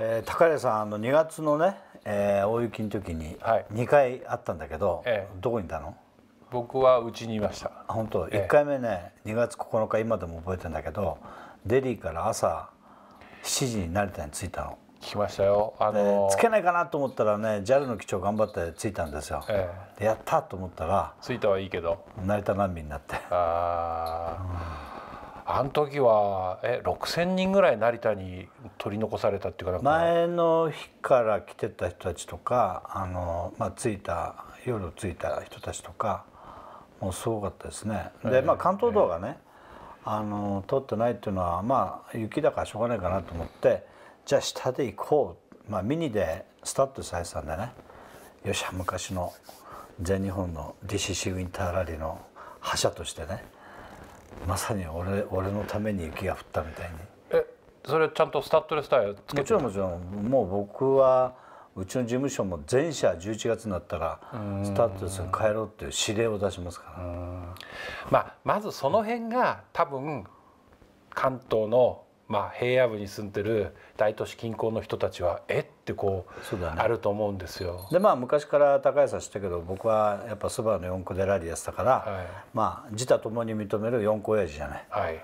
えー、高谷さんあの2月のね、えー、大雪の時に2回あったんだけど、はい、どこにいたの僕はうちにいました本当、一1回目ね2月9日今でも覚えてんだけどデリーから朝7時に成田に着いたの聞きましたよ、あのー、つけないかなと思ったらね JAL の基調頑張って着いたんですよ、えやったと思ったら着いたはいいけど成田難民になってああ、あの時はえ6,000人ぐらい成田に取り残されたっていうか前の日から来てた人たちとかあの、まあ、着いた夜着いた人たちとかもうすごかったですね。えー、で、まあ、関東道がね、えー、あの通ってないっていうのは、まあ、雪だからしょうがないかなと思って、じゃあ下で行こう、まあ、ミニでスタッドされてたんでねよっしゃ昔の全日本の DCC ウィンターラリーの覇者としてね。まさに俺俺のために雪が降ったみたいにえそれちゃんとスタッドレスタイヤつけてもちろんもちろんもう僕はうちの事務所も全社11月になったらスタッドレスに変えろっていう指令を出しますから、まあ、まずその辺が多分関東のまあ、平野部に住んでる大都市近郊の人たちはえってこう、ね、あると思うんですよ。でまあ昔から高橋さん知ったけど僕はやっぱそばの四駆でラリーやってたから、はい、まあ自他ともに認める四駆親父じゃない。はい、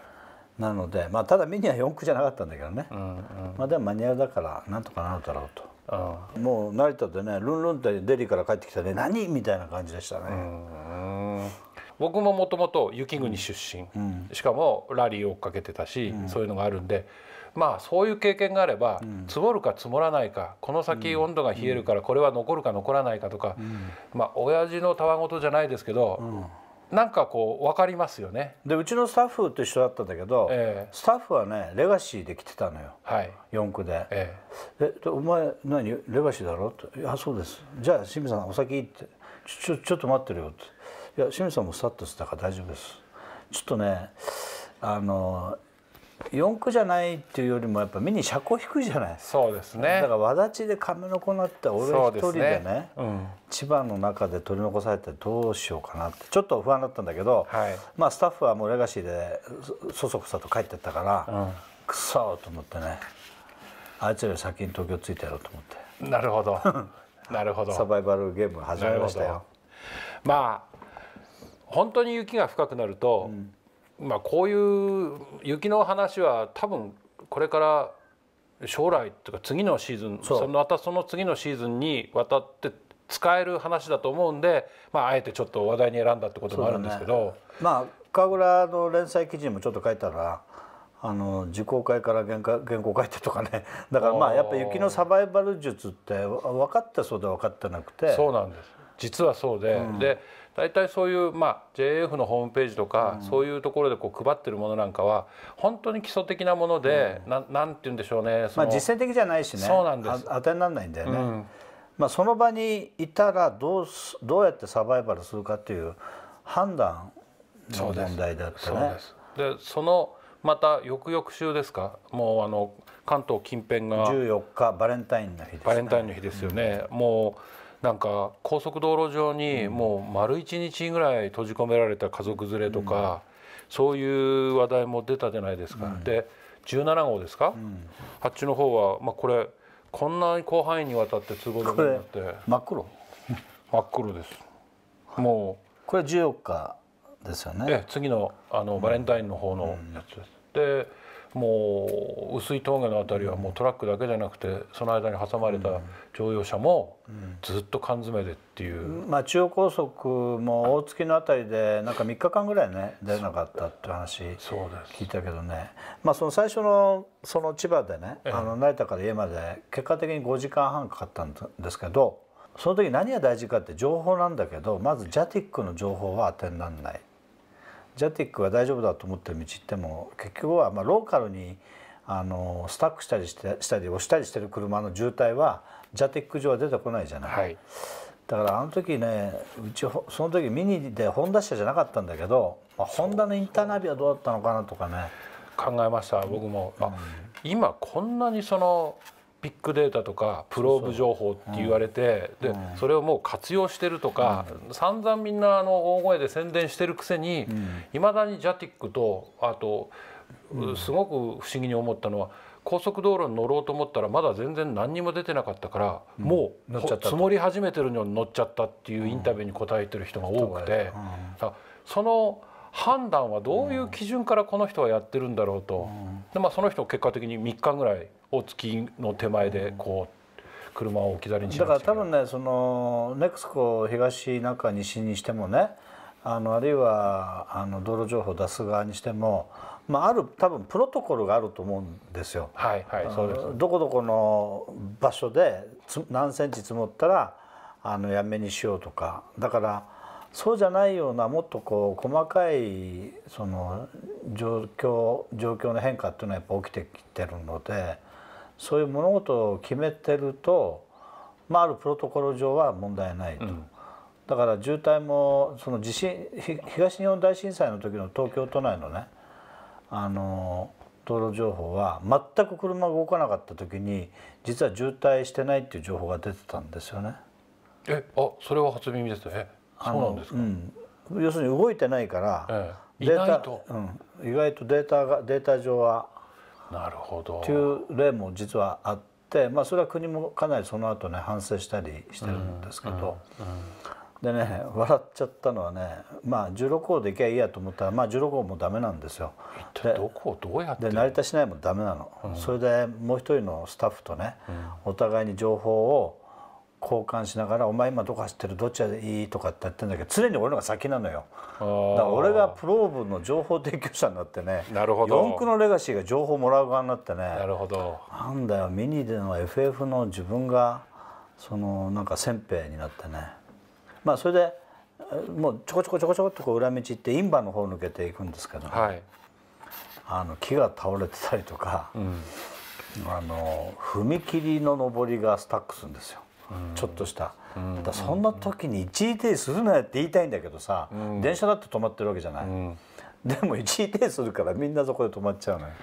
なので、まあ、ただミニは四駆じゃなかったんだけどね、うんうん、まあ、でもマニュアルだからなんとかなるだろうと。もう成田でねルンルンってデリーから帰ってきたね何みたいな感じでしたね。うん僕ももともと雪国出身、しかもラリーを追っかけてたし、そういうのがあるんでまあそういう経験があれば、積もるか積もらないかこの先温度が冷えるからこれは残るか残らないかとか、まあ親父のたわごとじゃないですけど、なんかこう分かりますよねでうちのスタッフと一緒だったんだけど、えー、スタッフはねレガシーで来てたのよ、はい、で「えー、お前何レガシーだろ?」って「あそうですじゃあ清水さんお先ってちょちょっと待ってるよ」って。いや清水さんもさっとしたから大丈夫ですちょっとねあの四駆じゃないっていうよりもやっぱ目に車高低いじゃないそうですねだからわだちで亀の子になって俺一人でね、ねうん、千葉の中で取り残されてどうしようかなってちょっと不安だったんだけど、はい、まあスタッフはもうレガシーでそそくさと帰ってったから、うん、くそと思ってねあいつより先に東京ついてやろうと思ってなるほど なるほどサバイバルゲーム始まりましたよまあ本当に雪が深くなると、うん、まあこういう雪の話は多分これから将来とか次のシーズンそまたその次のシーズンにわたって使える話だと思うんで、まあ、あえてちょっと話題に選んだってこともあるんですけど、ね、まあ深浦の連載記事にもちょっと書いたらあの受講会から原原稿書いてとかね だからまあやっぱ雪のサバイバル術って分かってそうで分かってなくてそうなんです実はそうで、うん、で大体そういう、まあ、JF のホームページとか、そういうところでこう配ってるものなんかは本当に基礎的なもので、うん、ななんて言うんでしょうねまあ、実践的じゃないしねそうなんです当てにならないんだよね。うん、まあ、その場にいたらどうどうやってサバイバルするかという判断の問題だったね。でそのまた翌々週ですかもうあの関東近辺が14日バレンタインの日です、ね、バレンタインの日ですよね、うん、もうなんか高速道路上にもう丸一日ぐらい閉じ込められた家族連れとか、そういう話題も出たじゃないですか、で17号ですか、あっちの方は、まあ、これこんなに広範囲にわたって通行止めになって真っ黒真っ黒ですもうこれ14日ですよね次のあのバレンタインの方のやつです、でもう薄い峠の辺りはもうトラックだけじゃなくてその間に挟まれた乗用車もずっと缶詰でっていう、うんうん、まあ、中央高速も大月の辺りでなんか3日間ぐらいね出なかったって話聞いたけどね、まあ、その最初のその千葉でね、ええ、あの成田から家まで結果的に5時間半かかったんですけどその時何が大事かって情報なんだけどまずジャティックの情報は当てにならない。ジャティックは大丈夫だと思ってる道行っても結局はまローカルにあのスタックしたりしてしたり押したりしてる車の渋滞はジャティック上は出てこないじゃない、はい、だからあの時ねうちその時ミニでホンダ車じゃなかったんだけど、まあ、ホンダのインターナビはどうだったのかなとかね考えました僕も、うん、今こんなにそのピックデータとかプローブ情報って言われてでそれをもう活用してるとか散々みんなあの大声で宣伝してるくせにいまだにジャティックとあとすごく不思議に思ったのは高速道路に乗ろうと思ったらまだ全然何にも出てなかったからもう積もり始めてるのに乗っちゃったっていうインタビューに答えてる人が多くてその。判断はどういう基準からこの人はやってるんだろうと、でまあ、その人結果的に3日ぐらいお月の手前でこう車を置き去りにしだから多分ねそのネクスコ東中西にしてもねあのあるいはあの道路情報を出す側にしても、まあ、ある多分プロトコルがあると思うんですよ。はいはい、そうですどこどこの場所でつ何センチ積もったらあのやめにしようとかだからそうじゃないようなもっとこう細かいその状況状況の変化っていうのはやっぱ起きてきてるのでそういう物事を決めてると、まあ、あるプロトコル上は問題ないと。うん、だから渋滞もその地震東日本大震災の時の東京都内のねあの道路情報は全く車が動かなかった時に実は渋滞してないっていう情報が出てたんですよね。えあそれは初耳ですね。あのうん、です要するに動いてないから、データ意外とデータがデータ上はなるほどという例も実はあって、まあ、それは国もかなりその後ね反省したりしてるんですけど、でね笑っちゃったのはね、まあ、16号でいけばいいやと思ったら、まあ、16号もダメなんですよ。でどこどうやって成田市内もダメなの、うん、それでもう一人のスタッフとね、お互いに情報を交換しながら「お前今どこ走ってるどっちがいい?」とかってやってんだけど常に俺のが先なのよだから俺がプローブの情報提供者になってねなるほど4区のレガシーが情報もらう側になってねなるほどなんだよミニでの FF の自分がそのなんか先兵になってねまあそれでもうちょこちょこちょこちょこっとこう裏道行ってインバの方抜けていくんですけど、はい、あの木が倒れてたりとか、うん、あの踏切の上りがスタックするんですよ。ちょっとした、だそんな時に一時停止するなよって言いたいんだけどさ、電車だって止まってるわけじゃない、でも一時停止するからみんなそこで止まっちゃうのよ。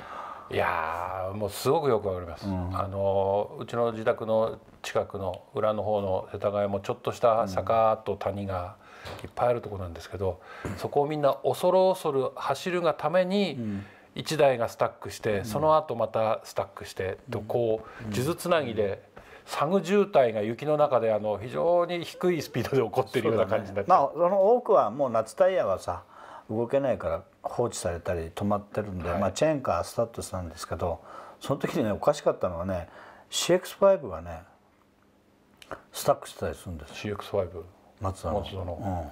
いやもうすごくよくわかります、うん、あのうちの自宅の近くの裏の方の世田谷もちょっとした坂と谷がいっぱいあるとこなんですけど、そこをみんな恐る恐る走るがために1台がスタックして、その後またスタックしてとこう数珠つなぎで。サグ渋滞が雪の中であの非常に低いスピードで起こってるような感じになって、ね、まあその多くはもう夏タイヤはさ動けないから放置されたり止まってるんで、はい、まあ、チェーンかスタットしたんですけどその時にねおかしかったのはね CX5 がねスタックしたりするんです CX5 松田の松田の、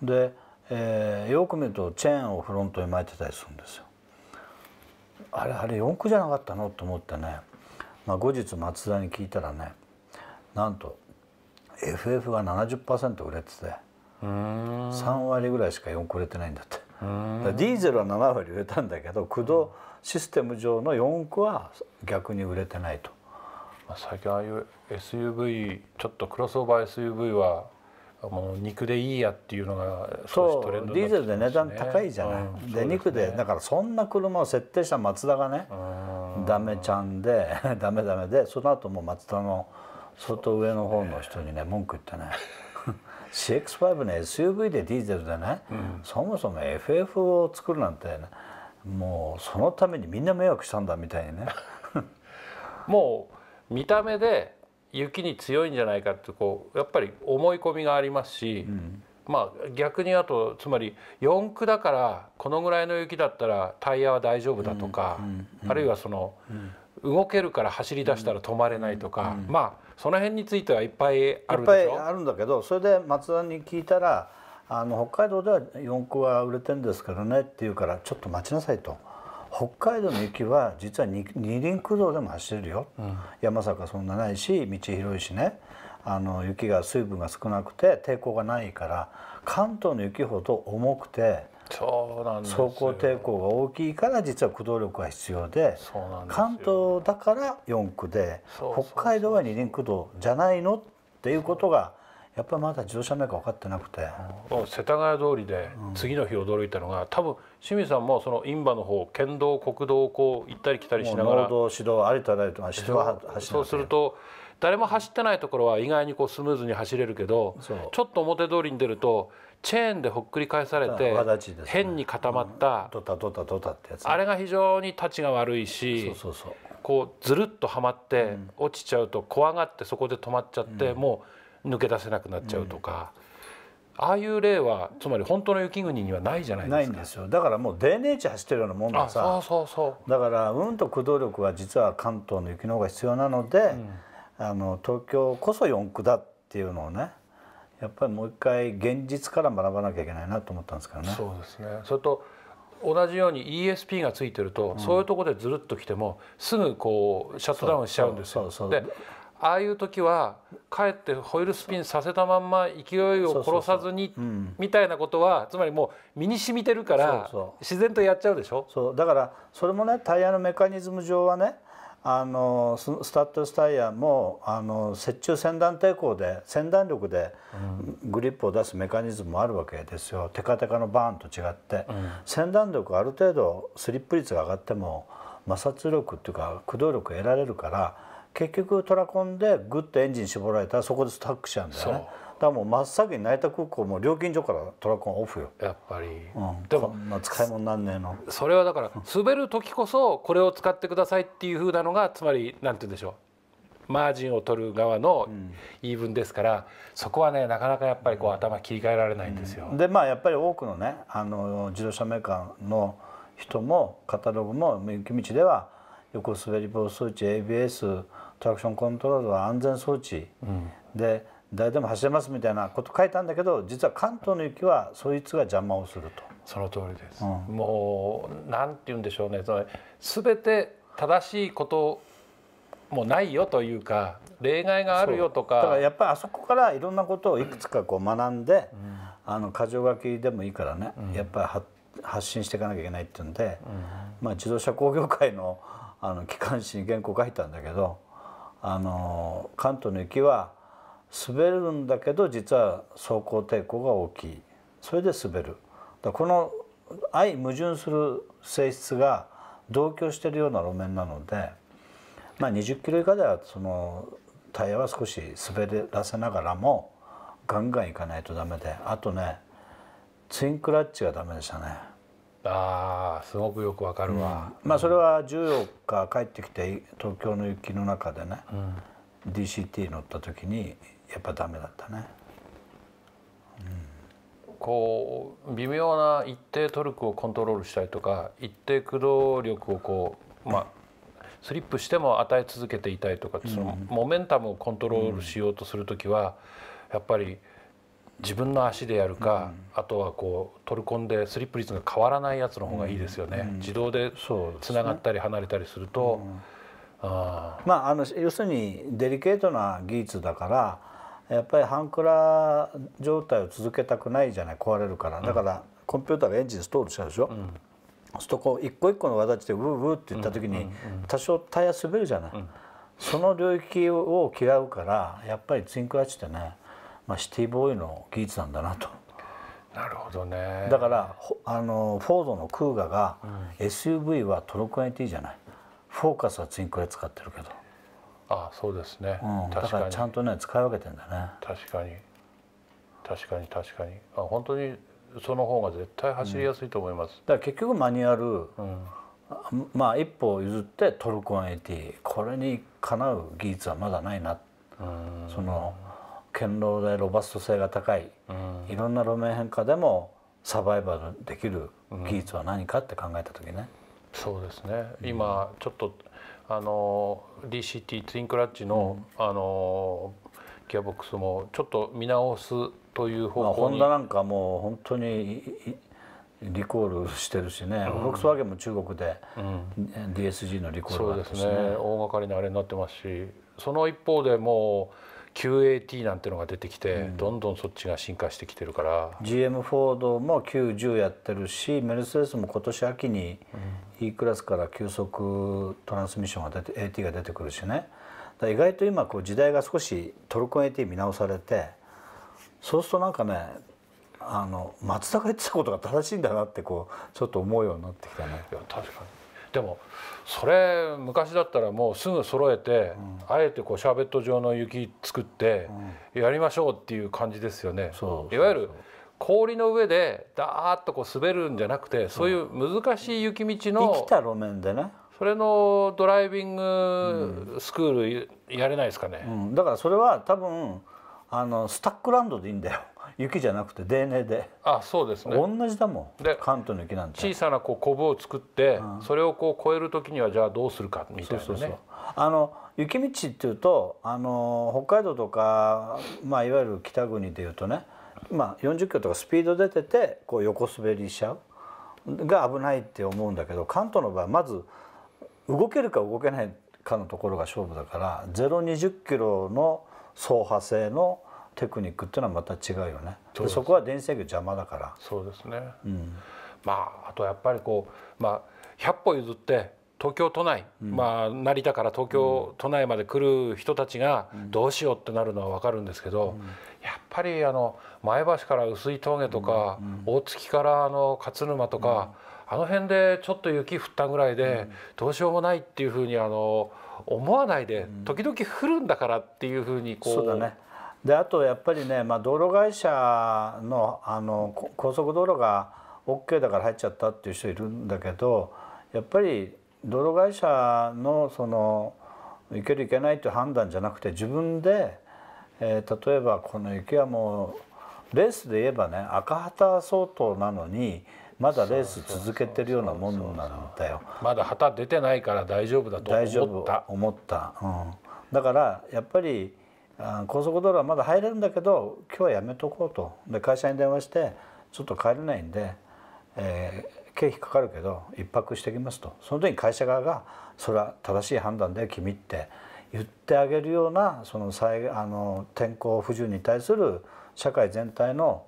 うん、で、えー、よく見るとチェーンをフロントに巻いてたりするんですよあれあれ四駆じゃなかったのと思ってねまあ、後日松田に聞いたらねなんと FF が70%売れてて3割ぐらいしか4個売れてないんだってディーゼルは7割売れたんだけど駆動システム上の4個は逆に売れてないと。最近ああいう SUV ちょっとクロスオーバー SUV はもう肉でいいやっていうのがそう、ね、ディーゼルで値段高いじゃない、うん、で、ね、肉でだからそんな車を設定したマツダがねダメちゃんで ダメダメでその後もマツダの外上の方の人にね、文句言ってね CX5 の SUV でディーゼルでね、うん、そもそも FF を作るなんて、ね、もうそのためにみんな迷惑したんだみたいにね もう見た目で雪に強いんじゃないかってこうやっぱり思い込みがありますし、うん、まあ逆にあとつまり四駆だからこのぐらいの雪だったらタイヤは大丈夫だとか、あるいはその、動けるから走り出したら止まれないとか、まあその辺についてはいっぱいあるでしょいっぱいあるんだけどそれで松田に聞いたらあの北海道では四駆は売れてるんですからねって言うからちょっと待ちなさいと。北海道の雪は実は二輪駆動でも走れるよ、うん、山坂そんなないし道広いしねあの雪が水分が少なくて抵抗がないから関東の雪ほど重くてそうなんです走行抵抗が大きいから実は駆動力が必要で関東だから4区で北海道は二輪駆動じゃないのっていうことがやっぱりまだ自動車メーカー分かってなくて世田谷通りで次の日驚いたのが、うん、多分清水さんもその印旛の方県道国道をこう行ったり来たりしながら道指導ありとあらゆるそうすると誰も走ってないところは意外にこうスムーズに走れるけどちょっと表通りに出るとチェーンでほっくり返されて、変に固まった、あれが非常にたちが悪いしこうずるっとはまって、落ちちゃうと怖がってそこで止まっちゃって、もう抜け出せなくなっちゃうとか、うん、ああいう例はつまり本当の雪国にはないじゃないですか。ないんですよだからもう DNH 走ってるようなもんでさそうそうだから運と駆動力は実は関東の雪の方が必要なので、うん、あの東京こそ四区だっていうのをねやっぱりもう一回現実から学ばなきゃいけないなと思ったんですけどね。そうですねそれと同じように ESP がついてると、うん、そういうところでずるっときてもすぐこうシャットダウンしちゃうんですよ。でああいう時はかえってホイールスピンさせたまんま勢いを殺さずにみたいなことはつまりもう身に染みてるから自然とやっちゃうでしょそうだからそれもねタイヤのメカニズム上はねあのスタッドスタイヤもあの雪中先断抵抗で先断力でグリップを出すメカニズムもあるわけですよ、テカテカのバーンと違って、うん、先断力ある程度スリップ率が上がっても摩擦力っていうか駆動力得られるから結局トラコンでグッとエンジン絞られたらそこでスタックしちゃうんだよねだからもう真っ先に成田空港も料金所からトラコンオフよやっぱり、うん、でもこんな使い物なんねえのそれはだから滑る時こそこれを使ってくださいっていうふうなのがつまりなんて言うんでしょうマージンを取る側の言い分ですから、うん、そこはねなかなかやっぱりこう頭切り替えられないんですよ、うん、でまあやっぱり多くのねあの自動車メーカーの人もカタログも雪道では横滑り棒装置 ABS トラクションコントロールは安全装置、で誰でも走れますみたいなこと書いたんだけど実は関東の雪はそいつが邪魔をすると。その通りです、うん、もう何て言うんでしょうねそ全て正しいこともないよというか例外があるよとかだからやっぱりあそこからいろんなことをいくつかこう学んで、うん、あの箇条書きでもいいからね、うん、やっぱり発信していかなきゃいけないっていうんで、まあ、自動車工業界のあの機関紙に原稿書いたんだけどあの関東の雪は滑るんだけど実は走行抵抗が大きいそれで滑るだこの相矛盾する性質が同居しているような路面なので、まあ、20キロ以下ではそのタイヤは少し滑らせながらもガンガンいかないとダメであとねツインクラッチがダメでしたね。あすごくよくわかるわ、うん、まあそれは14日帰ってきて東京の雪の中でね、うん、DCT 乗った時にやっぱダメだったね、うん、こう微妙な一定トルクをコントロールしたりとか一定駆動力をこうまあスリップしても与え続けていたいとかそのモメンタムをコントロールしようとする時はやっぱり、自分の足でやるか、うん、あとはこう取り込んでスリップ率が変わらないやつの方がいいですよね、うん、自動でつながったり離れたりすると、あまああの要するにデリケートな技術だからやっぱり半クラ状態を続けたくないじゃない壊れるからだから、コンピューターがエンジンストールしちゃうでしょ、うん、そこ一個一個の技でブーブーっていった時に多少タイヤ滑るじゃない、その領域を嫌うからやっぱりツインクラッチってねまあ、シティボーイの技術なんだなと。なるほどねだからあのフォードのクーガが、うん、SUV はトロク NT じゃないフォーカスはツインクレ使ってるけどあそうですね、うん、確かにだからちゃんとね使い分けてんだね確かに確かに確かにあ本当にその方が絶対走りやすいと思います、うん、だから結局マニュアル、うん、まあ一歩譲ってトルコン AT これにかなう技術はまだないなその堅牢でロバスト性が高い、うん、いろんな路面変化でもサバイバルできる技術は何かって考えた時ね、うん、そうですね今ちょっとあの DCT ツインクラッチの、うん、あのギアボックスもちょっと見直すという方向に、まあ、ホンダなんかもう本当にリコールしてるしね、うん、フォクスワーゲンも中国で DSG のリコールがあ、ね、そうですね大掛かりなあれになってますしその一方でもう QAT なんてのが出てきて、うん、どんどんそっちが進化してきてるから GM フォードも Q10 やってるしメルセデスも今年秋に E クラスから急速トランスミッションが出て AT が出てくるしね意外と今こう時代が少しトルコン AT 見直されてそうするとなんかねあの松田が言ってたことが正しいんだなってこうちょっと思うようになってきたね。いや確かにでもそれ昔だったらもうすぐ揃えて、うん、あえてこうシャーベット状の雪作ってやりましょうっていう感じですよね。いわゆる氷の上でダーッとこう滑るんじゃなくてそういう難しい雪道の、生きた路面でねそれのドライビングスクールやれないですかね、うん、だからそれは多分あのスタックランドでいいんだよ雪じゃなくて d n であそうですね同じだもんで関東の雪なんて小さなこうコブを作って、うん、それをこう超える時にはじゃあどうするかみたいなねそうそうそうあの雪道っていうとあの北海道とか、まあ、いわゆる北国でいうとね、まあ、40キロとかスピード出ててこう横滑りしちゃうが危ないって思うんだけど関東の場合まず動けるか動けないかのところが勝負だから0 2 0キロの走破性のテクニックっていうのはまた違うよねそそこは電子制御邪魔だからそうですね、うん、まああとやっぱりこう、まあ、100歩譲って東京都内、うん、まあ、成田から東京都内まで来る人たちがどうしようってなるのは分かるんですけど、うん、やっぱりあの前橋から薄い峠とか、大月からあの勝沼とか、あの辺でちょっと雪降ったぐらいで、どうしようもないっていうふうにあの思わないで、時々降るんだからっていうふうにこう。そうだねであとやっぱりね、まあ、道路会社のあの高速道路が OK だから入っちゃったっていう人いるんだけどやっぱり道路会社のその行ける行けないという判断じゃなくて自分で、えー、例えばこの雪はもうレースで言えばね赤旗相当なのにまだレース続けてるようなもんなんだよ。まだ旗出てないから大丈夫だと思った。思った、うん、だからやっぱり高速道路はまだ入れるんだけど今日はやめとこうとで会社に電話してちょっと帰れないんで、えー、経費かかるけど一泊してきますとその時に会社側がそれは正しい判断で君って言ってあげるようなその災あの天候不順に対する社会全体の,、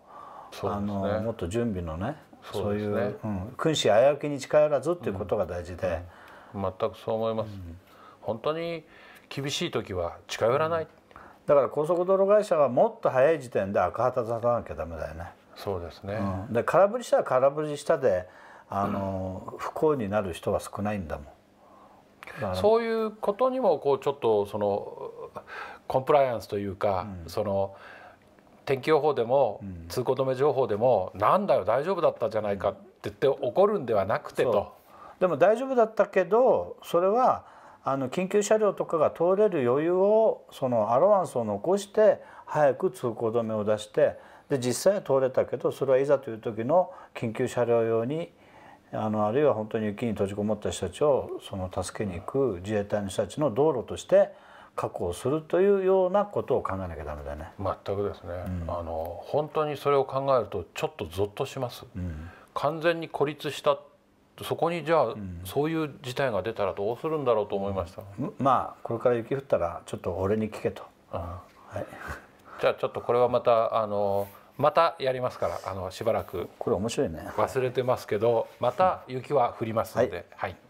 あのもっと準備のねそういう、う、ん、君子危うきに近寄らずっていうことが大事で、全くそう思います、本当に厳しい時は近寄らない、だから高速道路会社はもっと早い時点で赤旗立たなきゃダメだよねそうですね、うん、で空振りしたら空振りしたであの、うん、不幸になる人は少ないんだもんそういうことにもこうちょっとそのコンプライアンスというか、うん、その天気予報でも通行止め情報でも、なんだよ大丈夫だったじゃないかって言って怒るんではなくてと。でも大丈夫だったけどそれはあの緊急車両とかが通れる余裕をそのアロワンスを残して早く通行止めを出してで実際は通れたけどそれはいざという時の緊急車両用にあのあるいは本当に雪に閉じこもった人たちをその助けに行く自衛隊の人たちの道路として確保するというようなことを考えなきゃダメだね。全くですね、うん、あの本当にそれを考えるとちょっとゾッとします、うん、完全に孤立したっそこにじゃあ、うん、そういう事態が出たらどうするんだろうと思いました、うん、まあこれから雪降ったらちょっと俺に聞けと、はい、じゃあちょっとこれはまたあのまたやりますからあのしばらくこれ面白いね忘れてますけどまた雪は降りますので、はい、はい